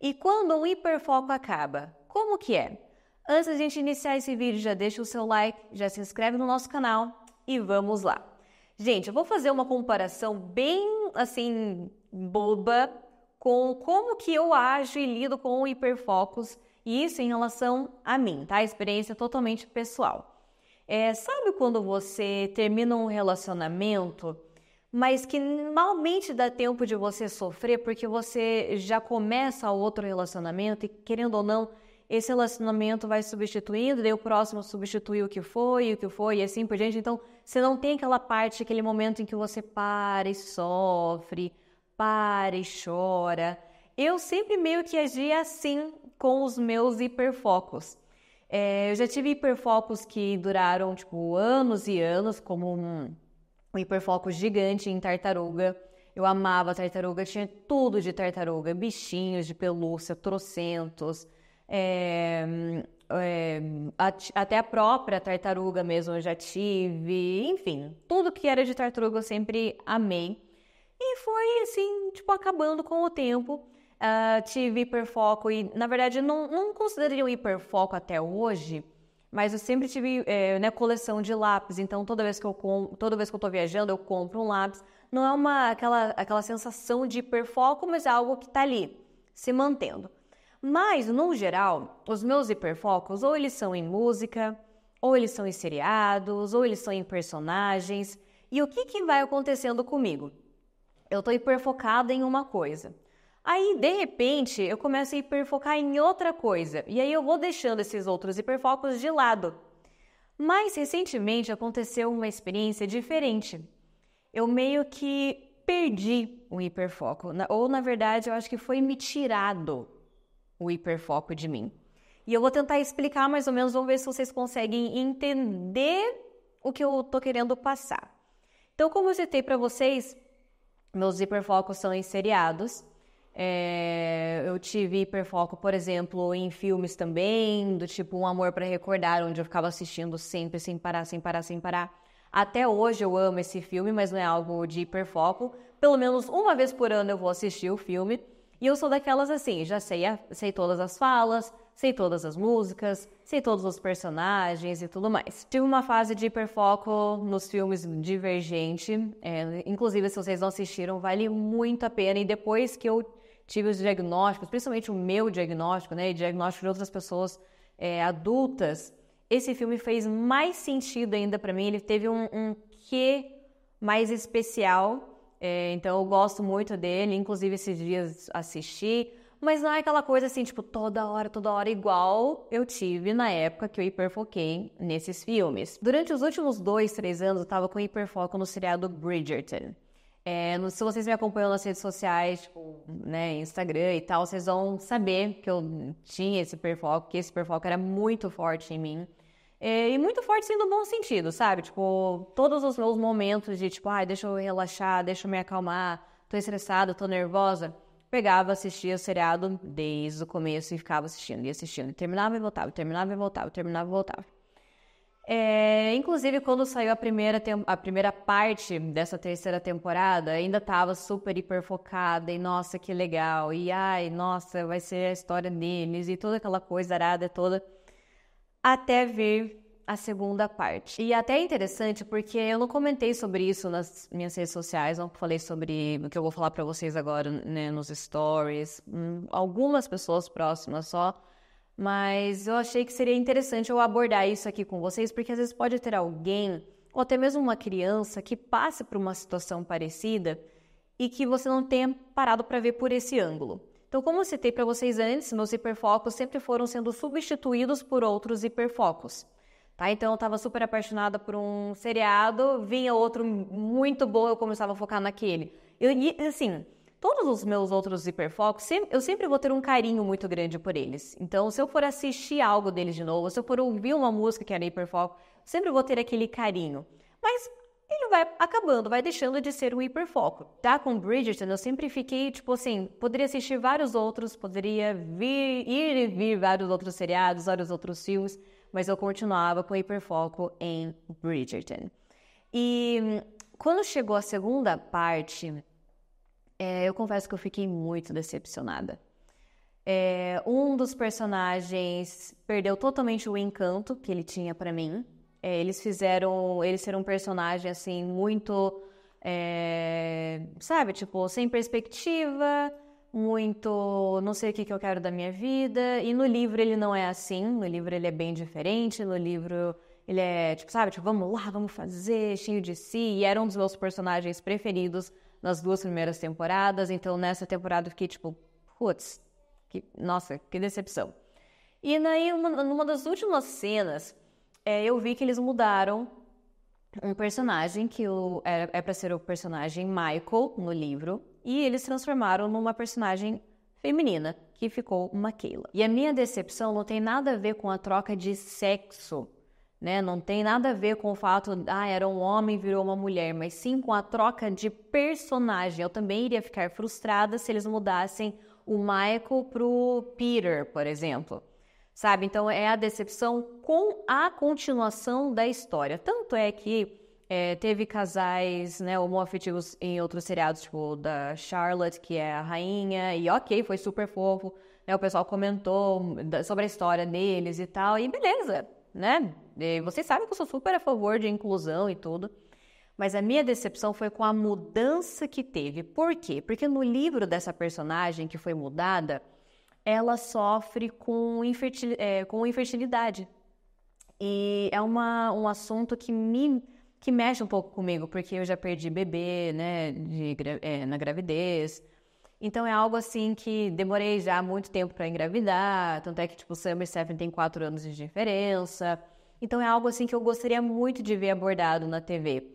E quando o hiperfoco acaba, como que é? Antes da gente iniciar esse vídeo, já deixa o seu like, já se inscreve no nosso canal e vamos lá. Gente, eu vou fazer uma comparação bem assim boba com como que eu ajo e lido com o hiperfocos e isso em relação a mim, tá? Experiência totalmente pessoal. É, sabe quando você termina um relacionamento mas que malmente dá tempo de você sofrer porque você já começa outro relacionamento e, querendo ou não, esse relacionamento vai substituindo, daí o próximo substitui o que foi, o que foi e assim por diante. Então, você não tem aquela parte, aquele momento em que você para e sofre, para e chora. Eu sempre meio que agi assim com os meus hiperfocos. É, eu já tive hiperfocos que duraram, tipo, anos e anos, como um um hiperfoco gigante em tartaruga. Eu amava tartaruga, tinha tudo de tartaruga, bichinhos de pelúcia, trocentos, é, é, até a própria tartaruga mesmo eu já tive, enfim, tudo que era de tartaruga eu sempre amei. E foi assim, tipo, acabando com o tempo. Uh, tive hiperfoco e, na verdade, não, não consideraria um hiperfoco até hoje, mas eu sempre tive é, né, coleção de lápis, então toda vez que eu com, toda vez que eu tô viajando, eu compro um lápis. Não é uma aquela, aquela sensação de hiperfoco, mas é algo que está ali, se mantendo. Mas, no geral, os meus hiperfocos ou eles são em música, ou eles são em seriados, ou eles são em personagens. E o que, que vai acontecendo comigo? Eu estou hiperfocada em uma coisa. Aí, de repente, eu começo a hiperfocar em outra coisa, e aí eu vou deixando esses outros hiperfocos de lado. Mas recentemente aconteceu uma experiência diferente. Eu meio que perdi o hiperfoco, ou na verdade, eu acho que foi me tirado o hiperfoco de mim. E eu vou tentar explicar mais ou menos, vamos ver se vocês conseguem entender o que eu tô querendo passar. Então, como eu citei para vocês, meus hiperfocos são em seriados. É, eu tive hiperfoco, por exemplo, em filmes também, do tipo Um Amor para Recordar, onde eu ficava assistindo sempre, sem parar, sem parar, sem parar. Até hoje eu amo esse filme, mas não é algo de hiperfoco. Pelo menos uma vez por ano eu vou assistir o filme. E eu sou daquelas assim, já sei, sei todas as falas, sei todas as músicas, sei todos os personagens e tudo mais. Tive uma fase de hiperfoco nos filmes Divergente. É, inclusive, se vocês não assistiram, vale muito a pena. E depois que eu tive os diagnósticos, principalmente o meu diagnóstico, né, e diagnóstico de outras pessoas é, adultas, esse filme fez mais sentido ainda para mim. Ele teve um, um quê mais especial, é, então eu gosto muito dele. Inclusive esses dias assisti, mas não é aquela coisa assim, tipo, toda hora, toda hora igual eu tive na época que eu hiperfoquei nesses filmes. Durante os últimos dois, três anos, eu tava com hiperfoco no seriado Bridgerton. É, se vocês me acompanham nas redes sociais, tipo, né, Instagram e tal, vocês vão saber que eu tinha esse hiperfoco, que esse hiperfoco era muito forte em mim. É, e muito forte sim no bom sentido, sabe? Tipo, todos os meus momentos de tipo, ai, ah, deixa eu relaxar, deixa eu me acalmar, tô estressada, tô nervosa. Pegava, assistia o seriado desde o começo e ficava assistindo, e assistindo, e terminava e voltava, terminava e voltava, terminava e voltava. É, inclusive, quando saiu a primeira, a primeira parte dessa terceira temporada, ainda tava super hiper focada e nossa, que legal. E ai, nossa, vai ser a história deles e toda aquela coisa arada toda. Até ver a segunda parte. E até é interessante porque eu não comentei sobre isso nas minhas redes sociais, não falei sobre o que eu vou falar para vocês agora, né, nos stories. Hum, algumas pessoas próximas só mas eu achei que seria interessante eu abordar isso aqui com vocês, porque às vezes pode ter alguém, ou até mesmo uma criança, que passe por uma situação parecida e que você não tenha parado para ver por esse ângulo. Então, como eu citei para vocês antes, meus hiperfocos sempre foram sendo substituídos por outros hiperfocos. Tá? Então, eu estava super apaixonada por um seriado, vinha outro muito bom, eu começava a focar naquele. Eu, e assim, Todos os meus outros hiperfocos, eu sempre vou ter um carinho muito grande por eles. Então, se eu for assistir algo deles de novo, se eu for ouvir uma música que era hiperfoco, sempre vou ter aquele carinho. Mas ele vai acabando, vai deixando de ser um hiperfoco. Tá com Bridgerton, eu sempre fiquei, tipo assim, poderia assistir vários outros, poderia vir, ir e vir vários outros seriados, vários outros filmes, mas eu continuava com hiperfoco em Bridgerton. E hum, quando chegou a segunda parte é, eu confesso que eu fiquei muito decepcionada. É, um dos personagens perdeu totalmente o encanto que ele tinha para mim. É, eles fizeram ele ser um personagem assim muito, é, sabe, tipo sem perspectiva, muito não sei o que, que eu quero da minha vida. E no livro ele não é assim. No livro ele é bem diferente. No livro ele é tipo, sabe, tipo vamos lá, vamos fazer, cheio de si. E era um dos meus personagens preferidos nas duas primeiras temporadas, então nessa temporada eu fiquei tipo, putz, que, nossa, que decepção. E aí, uma, numa das últimas cenas, é, eu vi que eles mudaram um personagem que o, é, é para ser o personagem Michael no livro, e eles transformaram numa personagem feminina, que ficou uma Kayla. E a minha decepção não tem nada a ver com a troca de sexo né? Não tem nada a ver com o fato, ah, era um homem virou uma mulher, mas sim com a troca de personagem. Eu também iria ficar frustrada se eles mudassem o Michael pro Peter, por exemplo. Sabe? Então é a decepção com a continuação da história. Tanto é que é, teve casais né, homoafetivos em outros seriados, tipo da Charlotte, que é a rainha, e ok, foi super fofo. Né, o pessoal comentou sobre a história deles e tal, e beleza, né? Vocês sabem que eu sou super a favor de inclusão e tudo. Mas a minha decepção foi com a mudança que teve. Por quê? Porque no livro dessa personagem que foi mudada, ela sofre com, infertil, é, com infertilidade. E é uma, um assunto que me que mexe um pouco comigo, porque eu já perdi bebê, né, de, é, na gravidez. Então é algo assim que demorei já muito tempo para engravidar, tanto é que tipo Summer Seven tem quatro anos de diferença. Então é algo assim que eu gostaria muito de ver abordado na TV.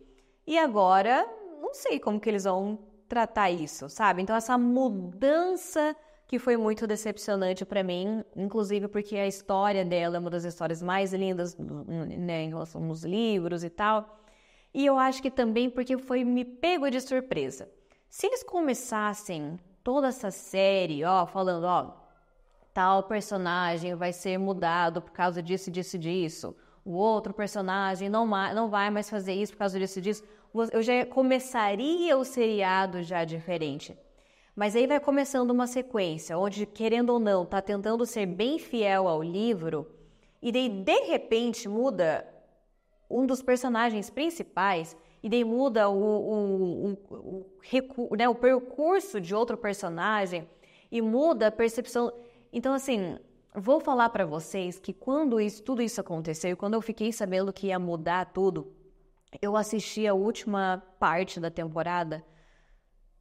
E agora, não sei como que eles vão tratar isso, sabe? Então essa mudança que foi muito decepcionante para mim, inclusive porque a história dela é uma das histórias mais lindas né, em relação aos livros e tal. E eu acho que também porque foi me pego de surpresa. Se eles começassem toda essa série, ó, falando, ó, tal personagem vai ser mudado por causa disso, disso, disso, o outro personagem não, não vai mais fazer isso por causa disso e disso, eu já começaria o seriado já diferente. Mas aí vai começando uma sequência, onde, querendo ou não, tá tentando ser bem fiel ao livro, e daí, de repente, muda um dos personagens principais, e daí muda o, o, o, o, né, o percurso de outro personagem, e muda a percepção. Então, assim, Vou falar para vocês que quando isso, tudo isso aconteceu e quando eu fiquei sabendo que ia mudar tudo, eu assisti a última parte da temporada,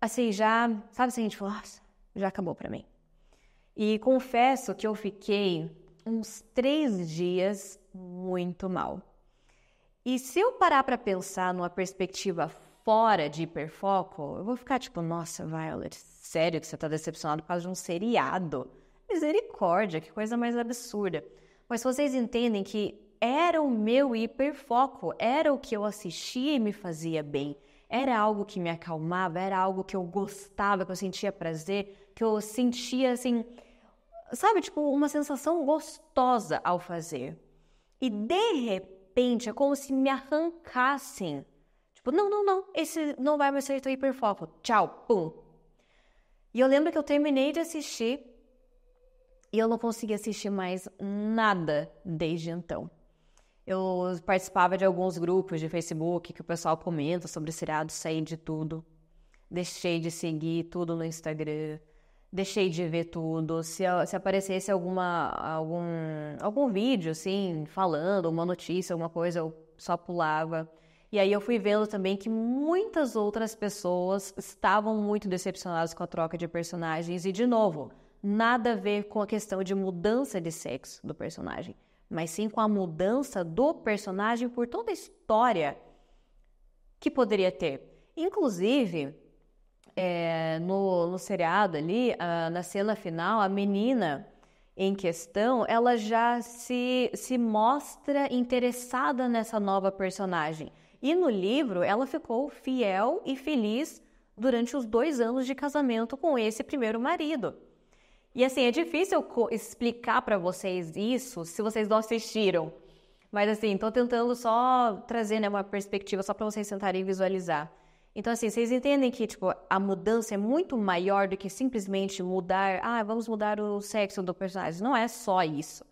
assim, já, sabe assim, tipo, nossa, já acabou para mim. E confesso que eu fiquei uns três dias muito mal. E se eu parar para pensar numa perspectiva fora de hiperfoco, eu vou ficar tipo, nossa, Violet, sério que você tá decepcionado por causa de um seriado? Misericórdia, que coisa mais absurda. Mas vocês entendem que era o meu hiperfoco, era o que eu assistia e me fazia bem. Era algo que me acalmava, era algo que eu gostava, que eu sentia prazer, que eu sentia assim, sabe, tipo, uma sensação gostosa ao fazer. E de repente é como se me arrancassem. Tipo, não, não, não, esse não vai mais ser teu hiperfoco. Tchau, pum. E eu lembro que eu terminei de assistir e eu não consegui assistir mais nada desde então. Eu participava de alguns grupos de Facebook que o pessoal comenta sobre seriado, saí de tudo. Deixei de seguir tudo no Instagram. Deixei de ver tudo. Se, se aparecesse alguma, algum, algum vídeo, assim, falando, uma notícia, alguma coisa, eu só pulava. E aí eu fui vendo também que muitas outras pessoas estavam muito decepcionadas com a troca de personagens. E, de novo, nada a ver com a questão de mudança de sexo do personagem, mas sim com a mudança do personagem por toda a história que poderia ter. Inclusive, é, no, no, seriado ali, a, na cena final, a menina em questão, ela já se, se mostra interessada nessa nova personagem. E no livro, ela ficou fiel e feliz durante os dois anos de casamento com esse primeiro marido. E assim, é difícil explicar para vocês isso se vocês não assistiram. Mas assim, tô tentando só trazer né, uma perspectiva só para vocês sentarem e visualizar. Então assim, vocês entendem que tipo a mudança é muito maior do que simplesmente mudar, ah, vamos mudar o sexo do personagem. Não é só isso.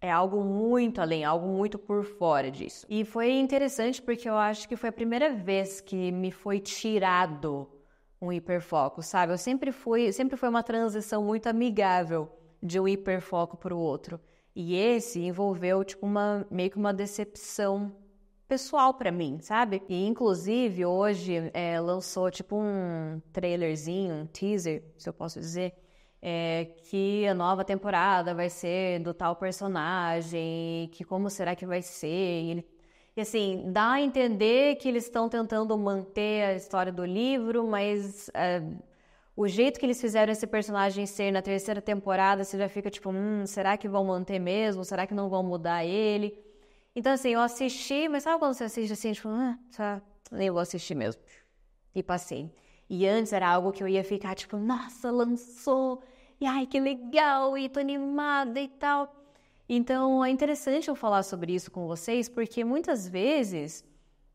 É algo muito além, algo muito por fora disso. E foi interessante porque eu acho que foi a primeira vez que me foi tirado um hiperfoco, sabe? Eu sempre fui, sempre foi uma transição muito amigável de um hiperfoco para o outro. E esse envolveu tipo uma meio que uma decepção pessoal para mim, sabe? E inclusive hoje é, lançou tipo um trailerzinho, um teaser, se eu posso dizer, é, que a nova temporada vai ser do tal personagem, que como será que vai ser? E ele e assim, dá a entender que eles estão tentando manter a história do livro, mas é, o jeito que eles fizeram esse personagem ser na terceira temporada, você já fica tipo, hum, será que vão manter mesmo? Será que não vão mudar ele? Então, assim, eu assisti, mas sabe quando você assiste assim, tipo, ah, tá, eu vou assistir mesmo. E passei. E antes era algo que eu ia ficar tipo, nossa, lançou, e ai, que legal, e tô animada e tal. Então é interessante eu falar sobre isso com vocês, porque muitas vezes,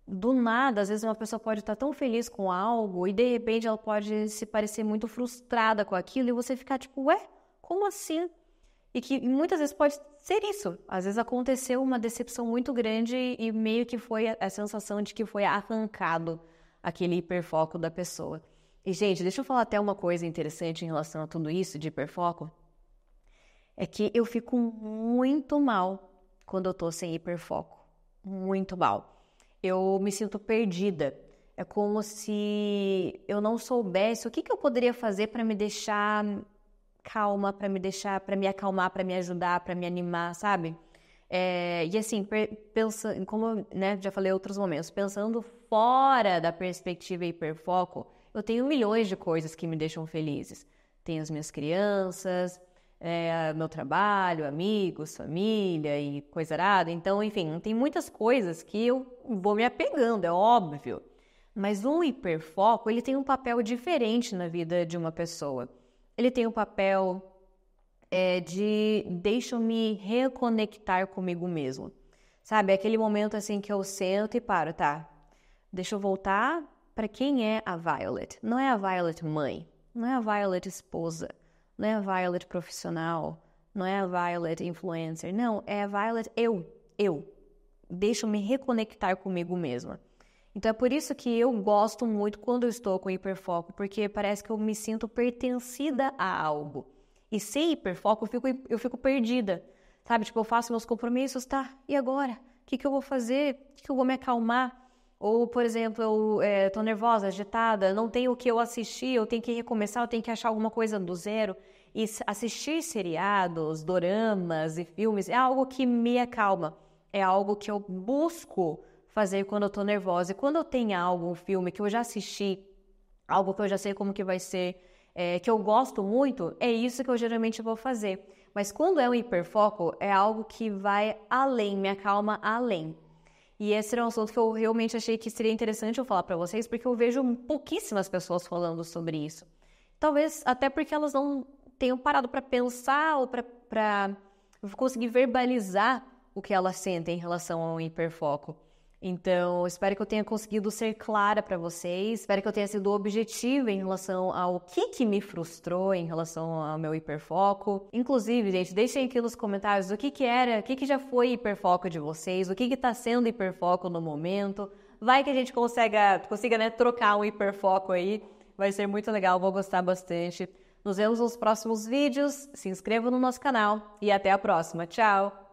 do nada, às vezes uma pessoa pode estar tão feliz com algo e de repente ela pode se parecer muito frustrada com aquilo e você ficar tipo, ué, como assim? E que muitas vezes pode ser isso. Às vezes aconteceu uma decepção muito grande e meio que foi a, a sensação de que foi arrancado aquele hiperfoco da pessoa. E, gente, deixa eu falar até uma coisa interessante em relação a tudo isso de hiperfoco é que eu fico muito mal quando eu tô sem hiperfoco. Muito mal. Eu me sinto perdida. É como se eu não soubesse o que, que eu poderia fazer para me deixar calma, para me deixar, para me acalmar, para me ajudar, para me animar, sabe? É, e assim, pensando, como né, já falei em outros momentos, pensando fora da perspectiva hiperfoco, eu tenho milhões de coisas que me deixam felizes. Tenho as minhas crianças, é, meu trabalho, amigos, família e coisa errada Então, enfim, tem muitas coisas que eu vou me apegando, é óbvio. Mas um hiperfoco, ele tem um papel diferente na vida de uma pessoa. Ele tem o um papel é, de deixa-me reconectar comigo mesmo. Sabe, aquele momento assim que eu sento e paro, tá? Deixa eu voltar para quem é a Violet. Não é a Violet mãe, não é a Violet esposa não é a Violet profissional, não é a Violet influencer, não, é a Violet eu, eu. Deixa eu me reconectar comigo mesma. Então é por isso que eu gosto muito quando eu estou com hiperfoco, porque parece que eu me sinto pertencida a algo. E sem hiperfoco eu fico, eu fico perdida, sabe? Tipo, eu faço meus compromissos, tá? E agora? O que, que eu vou fazer? O que, que eu vou me acalmar? Ou, por exemplo, eu é, tô nervosa, agitada, não tenho o que eu assistir, eu tenho que recomeçar, eu tenho que achar alguma coisa do zero. E assistir seriados, doramas e filmes é algo que me acalma. É algo que eu busco fazer quando eu tô nervosa. E quando eu tenho algo, um filme que eu já assisti, algo que eu já sei como que vai ser, é, que eu gosto muito, é isso que eu geralmente vou fazer. Mas quando é um hiperfoco, é algo que vai além, me acalma além. E esse era um assunto que eu realmente achei que seria interessante eu falar para vocês, porque eu vejo pouquíssimas pessoas falando sobre isso. Talvez até porque elas não tenham parado para pensar ou para conseguir verbalizar o que elas sentem em relação ao hiperfoco. Então, espero que eu tenha conseguido ser clara para vocês, espero que eu tenha sido objetiva em relação ao que, que me frustrou em relação ao meu hiperfoco. Inclusive, gente, deixem aqui nos comentários o que, que era, o que, que já foi hiperfoco de vocês, o que está sendo hiperfoco no momento. Vai que a gente consiga, consiga né, trocar um hiperfoco aí, vai ser muito legal, vou gostar bastante. Nos vemos nos próximos vídeos, se inscreva no nosso canal e até a próxima. Tchau!